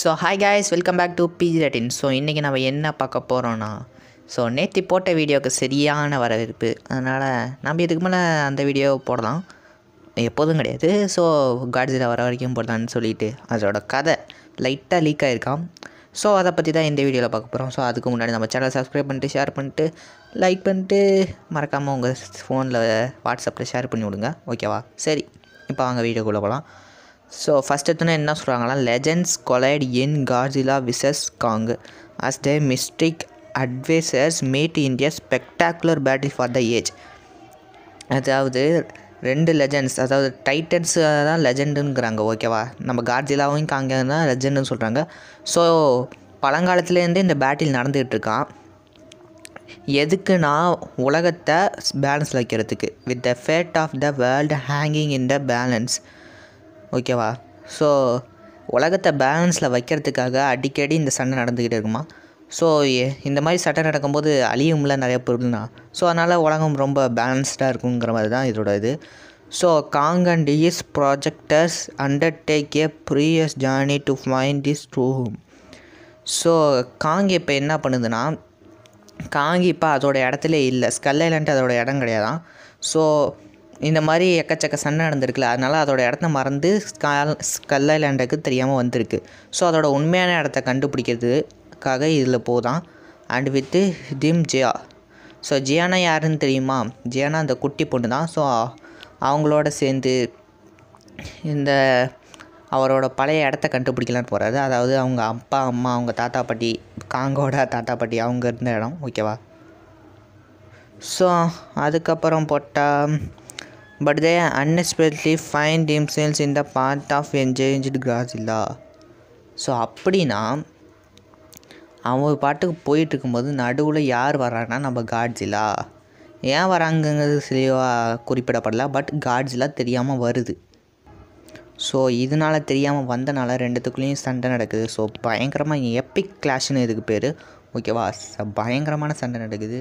so hi guys welcome back to PG ரெட்டின் so இன்றைக்கி நம்ம என்ன பார்க்க போகிறோன்னா ஸோ நேற்று போட்ட வீடியோவுக்கு சரியான வரவேற்பு அதனால் நம்ம இதுக்கு மேலே அந்த வீடியோ போடலாம் எப்போதும் கிடையாது ஸோ காட்ஸில் வர வரைக்கும் போடலான்னு சொல்லிட்டு அதோட கதை லைட்டாக லீக் ஆகிருக்கான் ஸோ அதை பற்றி தான் இந்த வீடியோவில் பார்க்க போகிறோம் ஸோ அதுக்கு முன்னாடி நம்ம சேனலை சப்ஸ்கிரைப் பண்ணிட்டு ஷேர் பண்ணிட்டு லைக் பண்ணிட்டு மறக்காமல் உங்கள் ஃபோனில் வாட்ஸ்அப்பில் ஷேர் பண்ணி விடுங்க ஓகேவா சரி இப்போ வாங்க வீடியோக்குள்ளே போகலாம் ஸோ ஃபஸ்ட் எத்தனை என்ன சொல்கிறாங்கன்னா legends collide in Godzilla versus Kong as the mythic adversaries meet in a spectacular battle for the age அதாவது ரெண்டு லெஜெண்ட்ஸ் அதாவது டைட்டன்ஸு தான் லெஜெண்டுங்கிறாங்க ஓகேவா நம்ம கார்ஜிலாவும் காங்க தான் லெஜெண்டுன்னு சொல்கிறாங்க ஸோ பழங்காலத்துலேருந்தே இந்த பேட்டில் நடந்துகிட்ருக்கான் இருக்கான் எதுக்குன்னா உலகத்தை பேலன்ஸில் வைக்கிறதுக்கு with the fate of the world hanging in the balance ஓகேவா ஸோ உலகத்தை பேலன்ஸில் வைக்கிறதுக்காக அடிக்கடி இந்த சண்டை நடந்துக்கிட்டு இருக்குமா ஸோ இந்த மாதிரி சட்டை நடக்கும்போது அழியும்ல நிறைய பொருள்னா ஸோ அதனால் உலகம் ரொம்ப பேலன்ஸ்டாக இருக்குங்கிற மாதிரி தான் இதோட இது so Kong and his protectors undertake a perilous journey to find this true so Kong இப்போ என்ன பண்ணுதுன்னா காங்கி இப்போ அதோடய இடத்துல இல்லை ஸ்கல் ஐலண்ட் அதோடய இடம் கிடையாதான் ஸோ இந்த மாதிரி எக்கச்சக்க சண்டை நடந்திருக்குல்ல அதனால் அதோட இடத்த மறந்து லேண்டுக்கு தெரியாமல் வந்திருக்கு ஸோ அதோட உண்மையான இடத்த கண்டுபிடிக்கிறதுக்காக இதில் போதான் and with them Jia so ஜியானா யாருன்னு தெரியுமா ஜியானா அந்த குட்டி பொண்ணு தான் ஸோ அவங்களோட சேர்ந்து இந்த அவரோட பழைய இடத்த கண்டுபிடிக்கலான்னு போகிறாரு அதாவது அவங்க அப்பா அம்மா அவங்க தாத்தா பாட்டி காங்கோட தாத்தா பாட்டி அவங்க இருந்த இடம் ஓகேவா ஸோ அதுக்கப்புறம் போட்டால் but they unexpectedly find themselves in the path of என்ஜேஞ்சு கிராசில்லா ஸோ அப்படின்னா அவன் ஒரு பாட்டுக்கு போயிட்டு இருக்கும்போது நடுவில் யார் வராங்கன்னா நம்ம காட்ஜிலா ஏன் வராங்கங்கிறது சரியாக குறிப்பிடப்படல பட் காட்ஜிலா தெரியாமல் வருது ஸோ இதனால் தெரியாமல் வந்தனால ரெண்டுத்துக்குள்ளேயும் சண்டை நடக்குது ஸோ பயங்கரமாக எப்பிக் கிளாஷ்னு இதுக்கு பேர் ஓகேவா பயங்கரமான சண்டை நடக்குது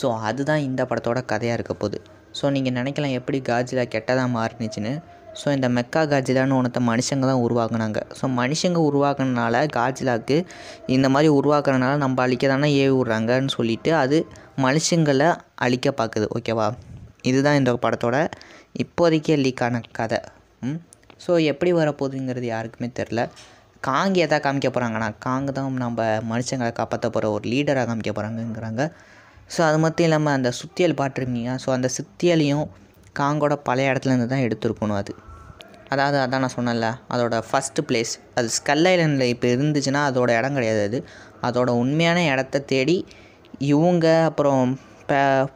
ஸோ அதுதான் இந்த படத்தோட கதையாக இருக்க போகுது ஸோ நீங்கள் நினைக்கலாம் எப்படி காஜிலா கெட்டதாக மாறினுச்சுன்னு ஸோ இந்த மெக்கா காஜிலான்னு ஒன்றத்தை மனுஷங்க தான் உருவாக்குனாங்க ஸோ மனுஷங்க உருவாக்குனால காஜிலாவுக்கு இந்த மாதிரி உருவாக்குறனால நம்ம அழிக்க தானே ஏவி விட்றாங்கன்னு சொல்லிட்டு அது மனுஷங்களை அழிக்க பார்க்குது ஓகேவா இதுதான் இந்த படத்தோட இப்போதைக்கே லீக்கான கதை ம் ஸோ எப்படி வரப்போகுதுங்கிறது யாருக்குமே தெரில காங்கு எதாவது காமிக்க போகிறாங்கன்னா காங்கு தான் நம்ம மனுஷங்களை காப்பாற்ற போகிற ஒரு லீடராக காமிக்க போகிறாங்கங்கிறாங்க ஸோ அது மட்டும் இல்லாமல் அந்த சுத்தியல் பார்த்துருக்கீங்க ஸோ அந்த சுத்தியலையும் காங்கோட பழைய இடத்துலேருந்து தான் எடுத்துருக்கணும் அது அதாவது அதான் நான் சொன்னேன்ல அதோட ஃபஸ்ட்டு பிளேஸ் அது ஸ்கல் ஐலண்டில் இப்போ இருந்துச்சுன்னா அதோட இடம் கிடையாது அது அதோட உண்மையான இடத்த தேடி இவங்க அப்புறம்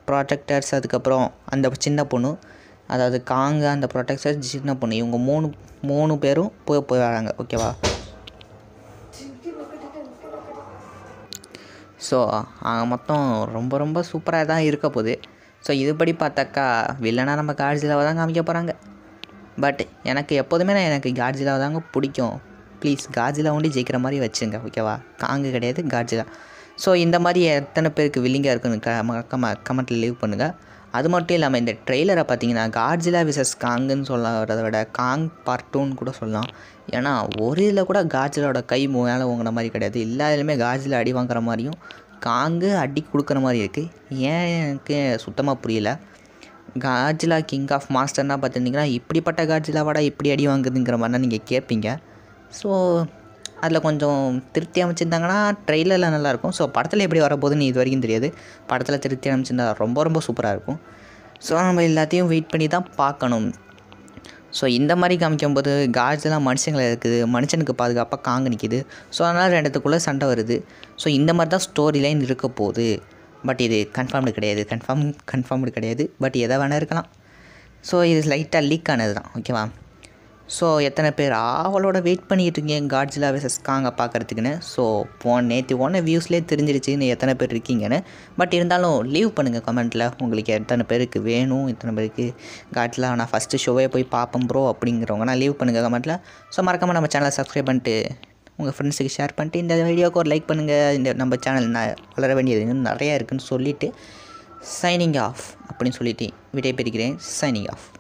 ப்ராஜெக்டர்ஸ் அதுக்கப்புறம் அந்த சின்ன பொண்ணு அதாவது காங்க அந்த ப்ரொடெக்டர்ஸ் சின்ன பொண்ணு இவங்க மூணு மூணு பேரும் போய் போய் வராங்க ஓகேவா ஸோ மொத்தம் ரொம்ப ரொம்ப சூப்பராக தான் இருக்க போகுது ஸோ இதுபடி பார்த்தாக்கா வில்லனாக நம்ம காட்ஜிலாவை தான் காமிக்க போகிறாங்க பட் எனக்கு எப்போதுமே நான் எனக்கு காட்ஜிலாவை தாங்க பிடிக்கும் ப்ளீஸ் காட்ஜிலா ஒண்டி ஜெயிக்கிற மாதிரி வச்சுங்க ஓகேவா காங்கு கிடையாது காட்ஜிலா ஸோ இந்த மாதிரி எத்தனை பேருக்கு வில்லிங்காக இருக்குன்னு க கம கமெண்ட்டில் லீவ் பண்ணுங்கள் அது மட்டும் இல்லாமல் இந்த ட்ரெய்லரை பார்த்தீங்கன்னா காட்ஜிலா விசஸ் காங்குன்னு சொல்ல விட காங் பார்ட்டூன்னு கூட சொல்லலாம் ஏன்னா ஒரு இதில் கூட காட்ஜிலாவோட கை மேலே ஓங்குற மாதிரி கிடையாது எல்லா இதுலையுமே காட்ஜிலா அடி வாங்குற மாதிரியும் காங்கு அடி கொடுக்குற மாதிரி இருக்குது ஏன் எனக்கு சுத்தமாக புரியல காஜிலா கிங் ஆஃப் மாஸ்டர்னால் பார்த்துட்டிங்கன்னா இப்படிப்பட்ட காஜிலாவோட இப்படி அடி வாங்குதுங்கிற மாதிரினா நீங்கள் கேட்பீங்க ஸோ அதில் கொஞ்சம் திருப்தி அமைச்சிருந்தாங்கன்னா ட்ரெயிலர்லாம் நல்லாயிருக்கும் ஸோ படத்தில் எப்படி வரப்போகுதுன்னு இது வரைக்கும் தெரியாது படத்தில் திருப்தி அமைச்சிருந்தா ரொம்ப ரொம்ப சூப்பராக இருக்கும் ஸோ நம்ம எல்லாத்தையும் வெயிட் பண்ணி தான் பார்க்கணும் ஸோ இந்த மாதிரி காமிக்கும்போது காஜெலாம் மனுஷங்களை இருக்குது மனுஷனுக்கு பாதுகாப்பாக காங்கு நிற்கிது ஸோ அதனால் ரெண்டுத்துக்குள்ளே சண்டை வருது ஸோ இந்த மாதிரி தான் ஸ்டோரி லைன் இருக்க போகுது பட் இது கன்ஃபார்ம்டு கிடையாது கன்ஃபார்ம் கன்ஃபார்ம்டு கிடையாது பட் எதை வேணால் இருக்கலாம் ஸோ இது லைட்டாக லீக் ஆனது தான் ஓகேவா ஸோ எத்தனை பேர் ஆவலோட வெயிட் பண்ணிகிட்டு இருக்கீங்க காட்ஜிலா விசஸ் காங்க பார்க்குறதுக்குன்னு ஸோ போன நேற்று ஒன்று வியூஸ்லேயே தெரிஞ்சிடுச்சுன்னு எத்தனை பேர் இருக்கீங்கன்னு பட் இருந்தாலும் லீவ் பண்ணுங்கள் கமெண்ட்டில் உங்களுக்கு எத்தனை பேருக்கு வேணும் எத்தனை பேருக்கு காட்ஜிலா நான் ஃபஸ்ட்டு ஷோவே போய் பார்ப்போம் ப்ரோ அப்படிங்கிறவங்க நான் லீவ் பண்ணுங்கள் கமெண்ட்டில் ஸோ மறக்காமல் நம்ம சேனலை சப்ஸ்கிரைப் பண்ணிட்டு உங்கள் ஃப்ரெண்ட்ஸுக்கு ஷேர் பண்ணிட்டு இந்த வீடியோவுக்கு ஒரு லைக் பண்ணுங்கள் இந்த நம்ம சேனல் நான் வளர வேண்டியது இன்னும் நிறையா இருக்குதுன்னு சொல்லிவிட்டு சைனிங் ஆஃப் அப்படின்னு சொல்லிவிட்டு விடைபெறுகிறேன் சைனிங் ஆஃப்